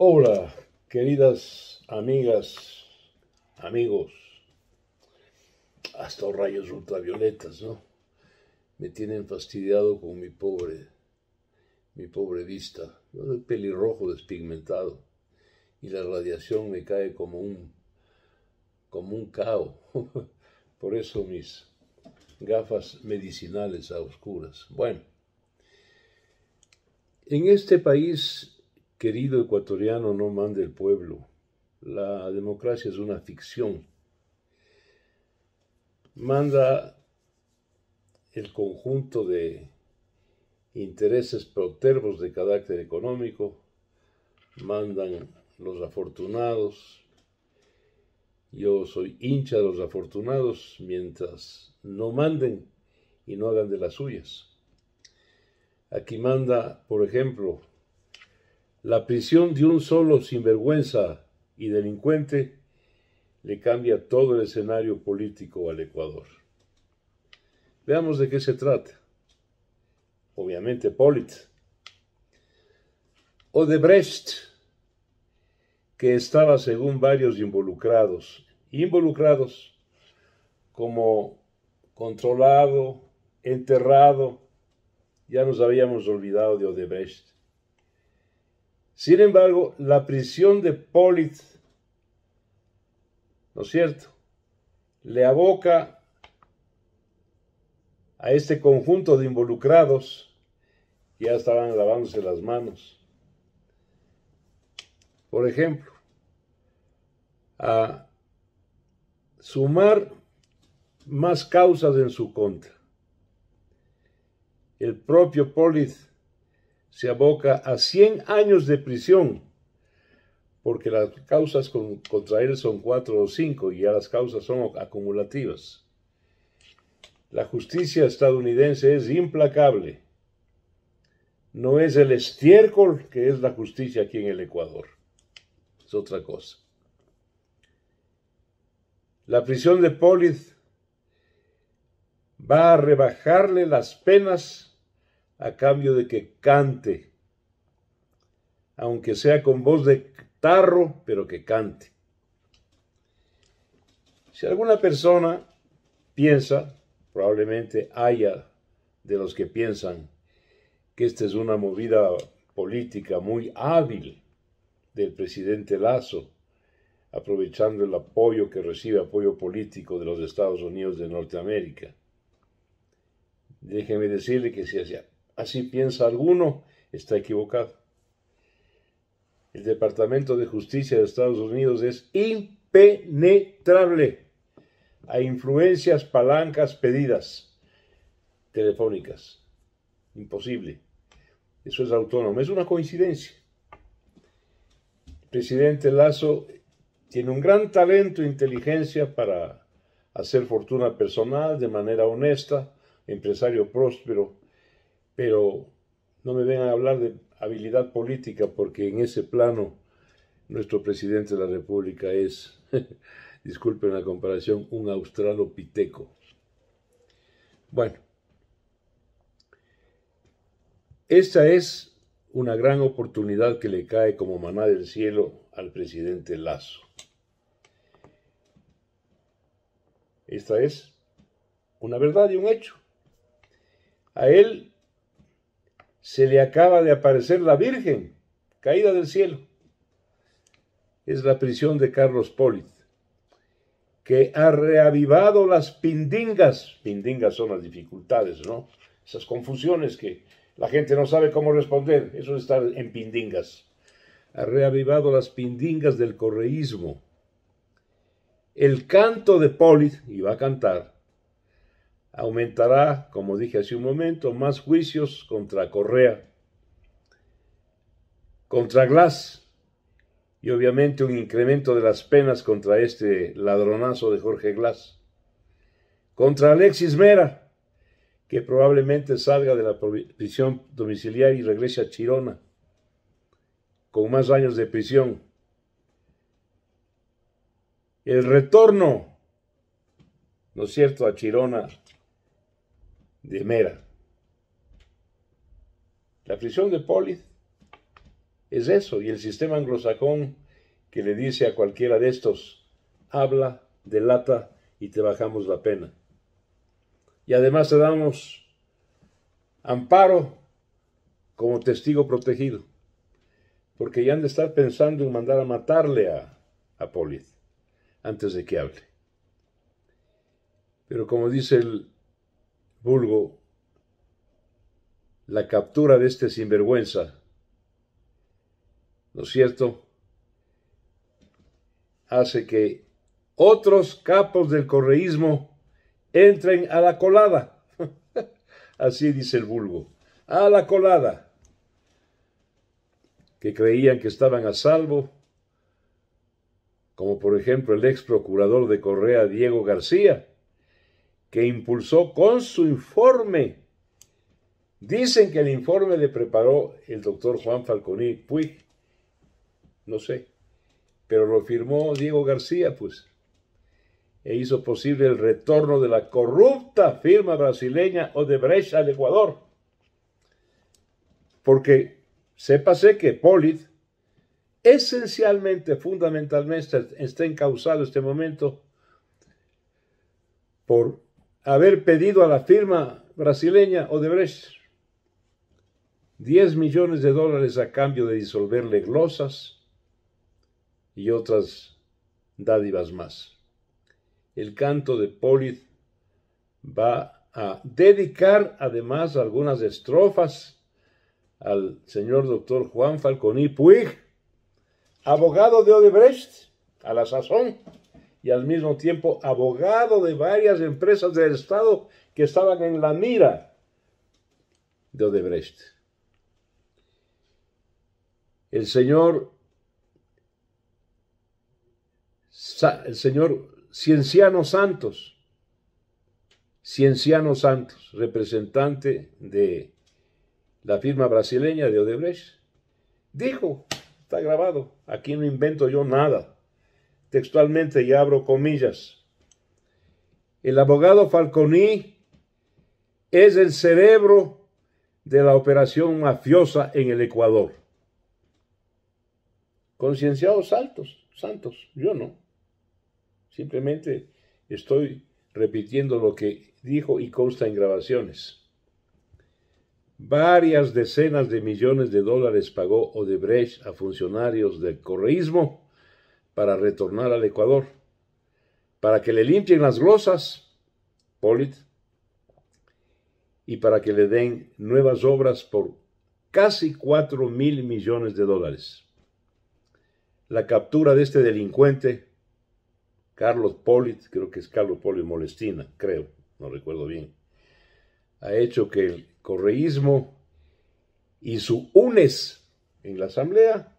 Hola, queridas amigas, amigos, hasta rayos ultravioletas, ¿no? Me tienen fastidiado con mi pobre, mi pobre vista. Yo soy pelirrojo despigmentado y la radiación me cae como un, como un caos. Por eso mis gafas medicinales a oscuras. Bueno, en este país Querido ecuatoriano, no mande el pueblo. La democracia es una ficción. Manda el conjunto de intereses protervos de carácter económico, mandan los afortunados. Yo soy hincha de los afortunados mientras no manden y no hagan de las suyas. Aquí manda, por ejemplo, la prisión de un solo sinvergüenza y delincuente le cambia todo el escenario político al Ecuador. Veamos de qué se trata. Obviamente Polit. Odebrecht, que estaba, según varios involucrados, involucrados como controlado, enterrado, ya nos habíamos olvidado de Odebrecht sin embargo, la prisión de Polit, ¿no es cierto?, le aboca a este conjunto de involucrados que ya estaban lavándose las manos. Por ejemplo, a sumar más causas en su contra. El propio Polit se aboca a 100 años de prisión, porque las causas contra él son cuatro o cinco y ya las causas son acumulativas. La justicia estadounidense es implacable. No es el estiércol que es la justicia aquí en el Ecuador. Es otra cosa. La prisión de Polith va a rebajarle las penas a cambio de que cante, aunque sea con voz de tarro, pero que cante. Si alguna persona piensa, probablemente haya de los que piensan que esta es una movida política muy hábil del presidente Lazo, aprovechando el apoyo que recibe, apoyo político de los Estados Unidos de Norteamérica. Déjeme decirle que si hacía así piensa alguno, está equivocado. El Departamento de Justicia de Estados Unidos es impenetrable a influencias palancas pedidas telefónicas. Imposible. Eso es autónomo. Es una coincidencia. El presidente Lazo tiene un gran talento e inteligencia para hacer fortuna personal de manera honesta, empresario próspero, pero no me vengan a hablar de habilidad política porque en ese plano nuestro presidente de la República es, disculpen la comparación, un australopiteco. Bueno, esta es una gran oportunidad que le cae como maná del cielo al presidente Lazo. Esta es una verdad y un hecho. A él se le acaba de aparecer la Virgen, caída del cielo. Es la prisión de Carlos Polit, que ha reavivado las pindingas. Pindingas son las dificultades, ¿no? Esas confusiones que la gente no sabe cómo responder. Eso está estar en pindingas. Ha reavivado las pindingas del correísmo. El canto de Polit, y va a cantar, aumentará, como dije hace un momento, más juicios contra Correa, contra Glass y obviamente un incremento de las penas contra este ladronazo de Jorge Glass, contra Alexis Mera, que probablemente salga de la prisión domiciliaria y regrese a Chirona con más años de prisión. El retorno, ¿no es cierto?, a Chirona de Mera. La prisión de Póliz es eso, y el sistema anglosajón que le dice a cualquiera de estos, habla, delata y te bajamos la pena. Y además te damos amparo como testigo protegido, porque ya han de estar pensando en mandar a matarle a, a antes de que hable. Pero como dice el vulgo la captura de este sinvergüenza. ¿No es cierto? Hace que otros capos del correísmo entren a la colada. Así dice el vulgo. A la colada. Que creían que estaban a salvo, como por ejemplo el ex procurador de Correa, Diego García que impulsó con su informe. Dicen que el informe le preparó el doctor Juan Falconi Puig, no sé, pero lo firmó Diego García, pues, e hizo posible el retorno de la corrupta firma brasileña Odebrecht al Ecuador. Porque sépase que Polit esencialmente, fundamentalmente, está encausado en este momento por haber pedido a la firma brasileña Odebrecht 10 millones de dólares a cambio de disolverle glosas y otras dádivas más. El canto de Polid va a dedicar además algunas estrofas al señor doctor Juan Falconi Puig, abogado de Odebrecht, a la sazón, y al mismo tiempo abogado de varias empresas del Estado que estaban en la mira de Odebrecht. El señor, el señor Cienciano Santos, Cienciano Santos, representante de la firma brasileña de Odebrecht, dijo, está grabado, aquí no invento yo nada textualmente y abro comillas. El abogado Falconi es el cerebro de la operación mafiosa en el Ecuador. Concienciados altos, santos, yo no. Simplemente estoy repitiendo lo que dijo y consta en grabaciones. Varias decenas de millones de dólares pagó Odebrecht a funcionarios del correísmo para retornar al Ecuador, para que le limpien las glosas, Polit, y para que le den nuevas obras por casi 4 mil millones de dólares. La captura de este delincuente, Carlos Polit, creo que es Carlos Polit Molestina, creo, no recuerdo bien, ha hecho que el correísmo y su UNES en la Asamblea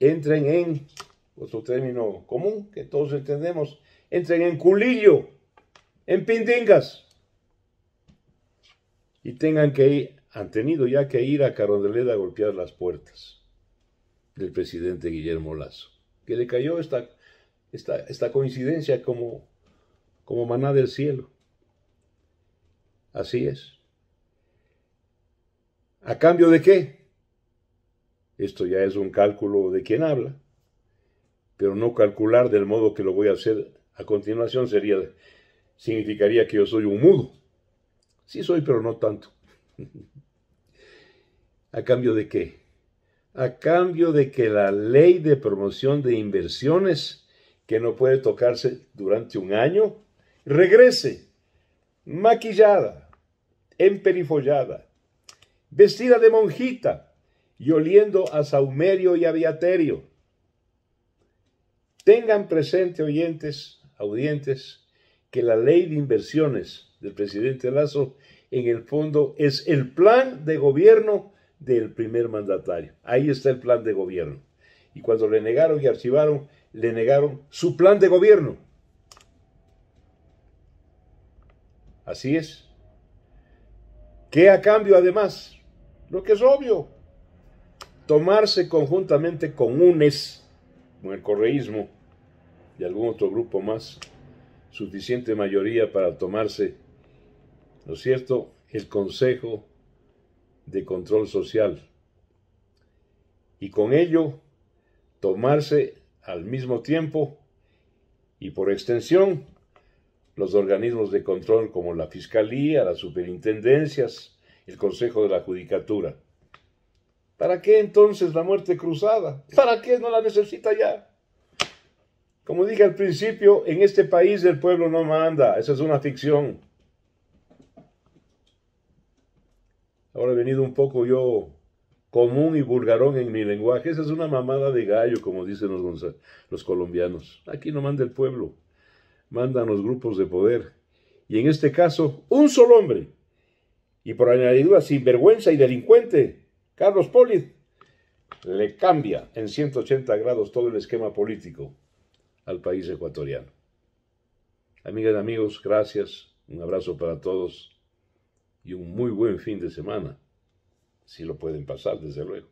entren en otro término común que todos entendemos, entren en culillo, en pindingas, y tengan que ir, han tenido ya que ir a Carondeleda a golpear las puertas del presidente Guillermo Lazo, que le cayó esta, esta, esta coincidencia como, como maná del cielo. Así es. ¿A cambio de qué? Esto ya es un cálculo de quien habla pero no calcular del modo que lo voy a hacer a continuación sería, significaría que yo soy un mudo. Sí soy, pero no tanto. ¿A cambio de qué? A cambio de que la ley de promoción de inversiones, que no puede tocarse durante un año, regrese maquillada, emperifollada, vestida de monjita y oliendo a saumerio y a Tengan presente, oyentes, audientes, que la ley de inversiones del presidente Lazo, en el fondo, es el plan de gobierno del primer mandatario. Ahí está el plan de gobierno. Y cuando le negaron y archivaron, le negaron su plan de gobierno. Así es. ¿Qué a cambio además? Lo que es obvio. Tomarse conjuntamente con UNES con el correísmo y algún otro grupo más suficiente mayoría para tomarse, ¿no es cierto?, el Consejo de Control Social. Y con ello, tomarse al mismo tiempo y por extensión los organismos de control como la Fiscalía, las superintendencias, el Consejo de la Judicatura. ¿Para qué entonces la muerte cruzada? ¿Para qué no la necesita ya? Como dije al principio, en este país el pueblo no manda, esa es una ficción. Ahora he venido un poco yo común y vulgarón en mi lenguaje, esa es una mamada de gallo, como dicen los, los colombianos. Aquí no manda el pueblo, mandan los grupos de poder. Y en este caso, un solo hombre, y por añadidura, sinvergüenza y delincuente, Carlos póliz le cambia en 180 grados todo el esquema político al país ecuatoriano. Amigas y amigos, gracias, un abrazo para todos y un muy buen fin de semana, si lo pueden pasar, desde luego.